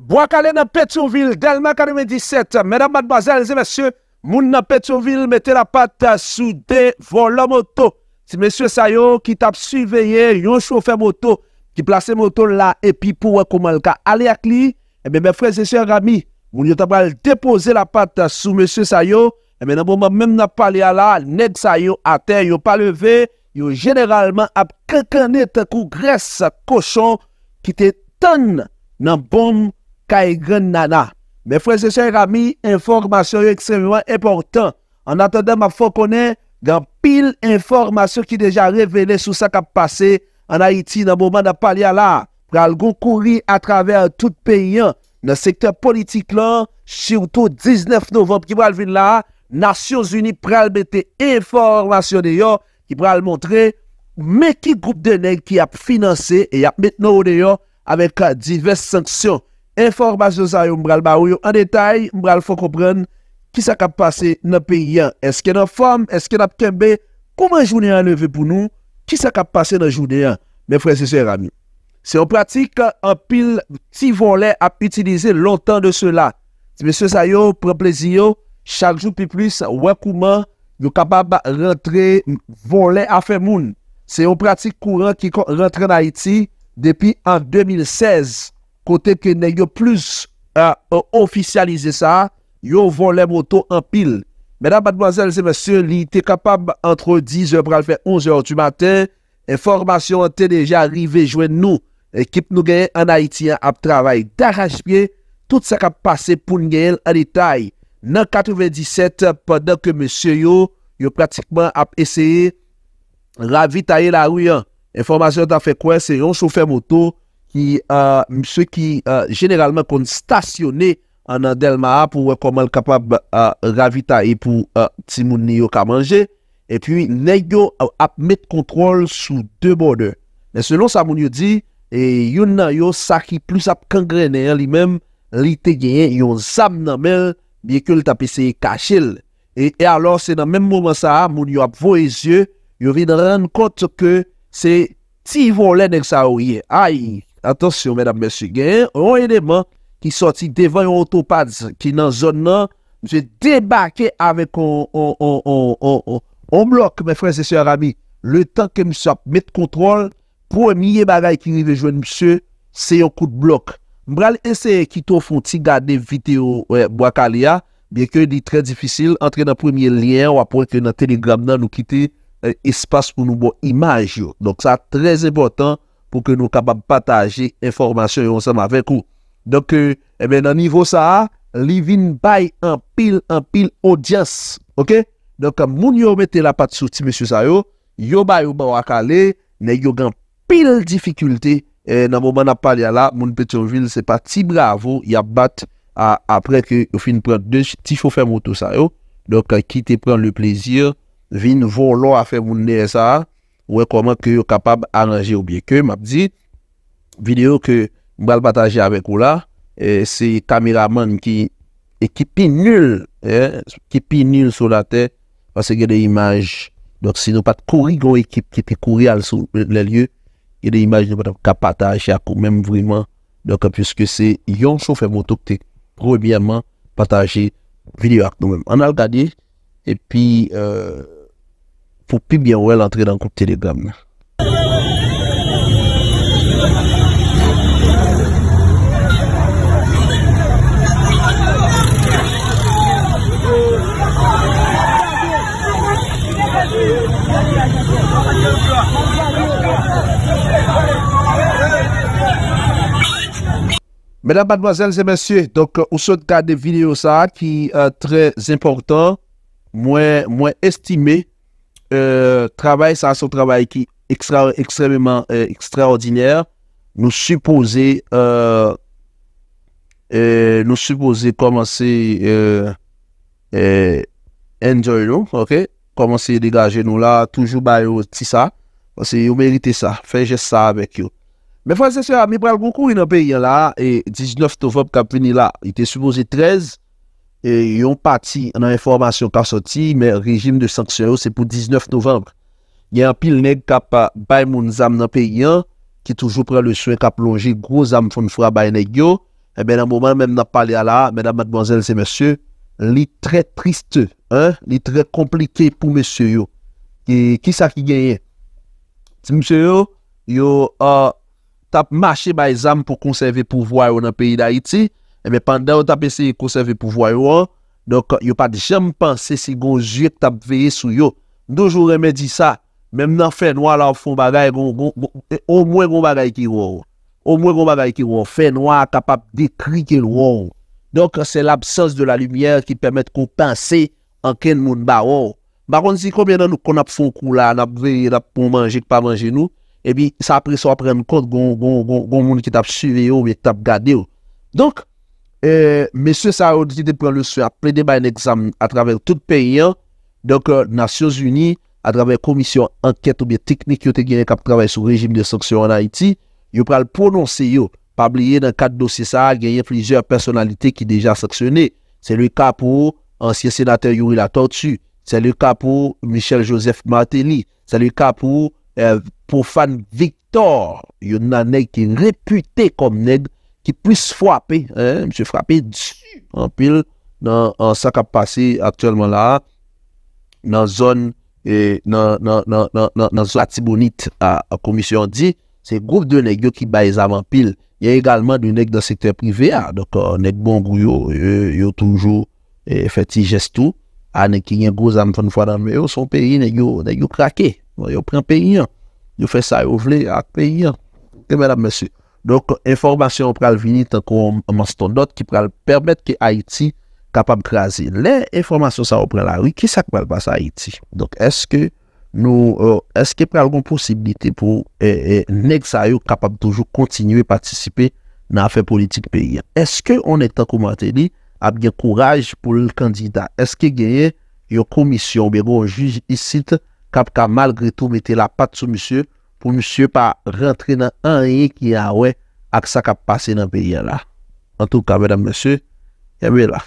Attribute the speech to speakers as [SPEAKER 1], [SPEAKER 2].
[SPEAKER 1] Bois-Calais dans Pétionville, Delma 97. Mesdames, mademoiselles et messieurs, moun dans Pétionville, mettez la patte sous des volants moto. C'est monsieur Sayo qui t'a surveillé, yon chauffeur moto, qui place moto là, et puis pour comment le cas Allez à clé, mes frères et sœurs amis, moun yon dépose déposer la patte sous monsieur Sayo, et eh bien, bon moment, même n'a parlé là, Sayo à terre, yon pas levé, yon généralement a quelqu'un kou graisse cochon qui te tonne dans bombe ka e gren nan a. Me fwese chen rami, informasyon yo ekstremement importan. An atenda ma fwokone, gen pil informasyon ki deja revele sou sa kap pase an Haiti nan mouman na palya la. Pral goun kouri atrave an tout peyi an, nan sektor politik lan, chiroutou 19 Nov, ki pral vin la, Nasyon Zuni pral bete informasyon de yo, ki pral montre, me ki group de neg ki ap finanse, e ap met nou de yo, avek a divest sanksyon. Informations à yo ba en détail m'bral faut comprendre qui s'est passé dans dans pays hein. est-ce que dans forme est-ce que n'a tombé comment journée a lever pour nous qui s'est passé passer dans journée hein? mes frères et sœurs amis c'est en pratique un pile si volet à utiliser longtemps de cela monsieur Zayo, yo prend plaisir chaque jour plus ouais comment yo capable rentrer voler à faire moun c'est une pratique courante qui rentre en Haïti depuis en 2016 Kote ke ne yo plus an ofisyalize sa, yo von le moto an pil. Medan madmoazel se monsen li, te kapab antre 10 bral fe 11 or tu maten, informasyon te deja arrive jwen nou. Ekip nou gen an Haitien ap travay. Daraj piye, tout se kap pase pou n gen el an detay. Nan 97, padan ke monsen yo, yo pratikman ap eseye ravit aye la ouyan. Informasyon ta fe kwen se yon sou fe moto, ki mswe ki generalman kon stasyone anan del ma ap ou wè komal kapab ravita e pou ti moun ni yo ka manje, e pwi ne yo ap met kontrol sou de bode. Men selon sa moun yo di, e yon nan yo saki plus ap kangrene li men, li te genyen yon sam nan mer, biye ke l tapise yi kachil. E, e alor se nan men mouman sa a, moun yo ap voye zye, yo vide ren kont ke se ti volen ek sa ou ye, a yi, ATENSYON MEDAM MESSE GAYEN, ON YEDEMAN KI SOTI DEVAN YON OTOPADZ KI NAN ZON NAN, MSE DEBAKE AVEK ON BLOK, MEN FREZE SEYAN RAMI, LE TAN KE MSE AP MET KONTROL, PROMIYE BAGAYI KINI VE JOYEN MSE, SEYON KOU DE BLOK. MBRALE ESE KITO FONTI GADE VIDEO BOA KALIA, BIE KE YON DI TREN DIFISIL, ANTRE NAN PROMIYE LIEN, WAPON KE NAN TELEGRAM NAN NOU KITE, euh, ESPAS POU NOU BO IMAJ YO, DONK SA TREN IMPORTANT. pou ke nou kabab pataje informasyon yon seman vek ou. Dok e eh, men eh nan nivou sa a, li vin bay an pil, an pil odias. Ok? Dok eh, moun yo mette la pat sou ti mèsyou sa yo, yo bay ou ba wakale, ne yo gan pil difikulte. E nan mouman apal ya la, moun Petrovil sepa ti bravo, ya bat apre ke yo fin prant dech, ti fò fè moutou sa yo. Dok ki te prant le plezir, vin volo a fè moun neye sa a, Ouwe koman ki yo kapab anaje ou bieke. Mabdi, video ke mbral bataje avek ou la, se kameraman ki ekipi nul, ki pi nul sou la te, pase gen de imaj. Dok si nou pat kouri goun ekip ki te kouri al sou le liye, gen de imaj nou pat kapataje akou. Mem vriman, doke pwiske se yon sou fe motok te, probyeman pataje video ak nou men. Anal gade, epi, euh, eee, pour plus bien ouais l'entrée dans le groupe Telegram. Mesdames, mademoiselles et messieurs, donc, vous euh, de cas de vidéo ça qui est euh, très important, moins, moins estimé Travay sa sou euh, travay ki ekstra, ekstrememan ekstraordiner, euh, nou suppose, euh, nou suppose komanse enjoy nou, ok, komanse degaje nou la, toujou bayo ti sa, komanse yo merite sa, fè jè sa avèk yo. Mè fò se se a, mè pral gounkou yon apè yon la, e 19 tovop ka plini la, yon te suppose 13. E yon pati nan informasyon ka soti, men rejim de sanksyon yo, se pou 19 novembre. Yon pil neg kap bay moun zam nan peyi an, ki toujou pre le suen kap lonji, gro zam fon fwa bay neg yo, men e an mouman men nan pali ala, menan madmanzel se monsye, li tre triste, li tre komplike pou monsye yo. E ki sa ki genye? Ti monsye yo, yo euh, tap mache bay zam pou konserve pou vwa yo nan peyi da iti, Ebe eh pandan ou tap ese ekoseve pou voy ou an, donk yo pat jem panse se goun jik tap veye sou yo. Dojou remedi sa, mem nan fè noua la ou fon bagay, ou mwen goun bagay ki ou an. Ou mwen goun bagay ki ou an, fè noua kapap dekri ke lou an. Donk se l'absens de la lumièr ki pemet kon panse an ken moun ba ou an. Bakon si kobye dan nou kon ap fon kou la, nap veye rap pou manje ki pa manje nou, ebi sa apre so apren kote goun moun ki tap suve yo, me tap gade yo. Donk, E, Monsie Saoudite pren lousou apre demay an exam a travèl tout peyi an Donke, euh, Nasyos Uni, a travèl komisyon anket ou biye teknik yo te genye kap travèl sou rejim de saksyon an Haiti Yo pral prononse yo, pabliye nan kat dosye sa a genye flizye an personalite ki deja saksyonè Se luy ka pou ansye senatè yon relator tsu Se luy ka pou Michel Joseph Martelly Se luy ka pou euh, Poufan Victor Yo nan neg ki repute kom neg pwis fwapè, msè fwapè djè, anpil, nan sakap pasè aktèlman la nan zon nan zwa tibounit a komisyon di se groub dè nè gyo ki bayè zav anpil yè egalman nou nèk dan sektè privè anpil, anpil, euh, nèk bon grou yò yò toujò, fè ti jèstou anpil, nèk ki nèk grou zav son peyi nèk yò, nèk yò krake bon, yò pren peyi yon yò fè sa yò vle, ak ah, peyi yon eh, mèdame mèsyè Donk, informasyon ou pral vinit kon man stondot ki pral permèt ki Haiti kapab krasi. Le informasyon sa ou pral a wik, ki sak mal basa Haiti. Donk, eske pral kon posibilite pou eh, eh, nek sa yo kapab toujou kontinuye patisipe nan afè politik peyi. Eske ou nek ta koumante li ap gen kouraj pou l kandida? Eske genye yo komisyon bego juj isit kap ka malgritou mette la pat sou misyo pou msye pa rentri nan an ye ki ya we ak sa ka pase nan piye la. An tou ka vè nan msye, yè vè la.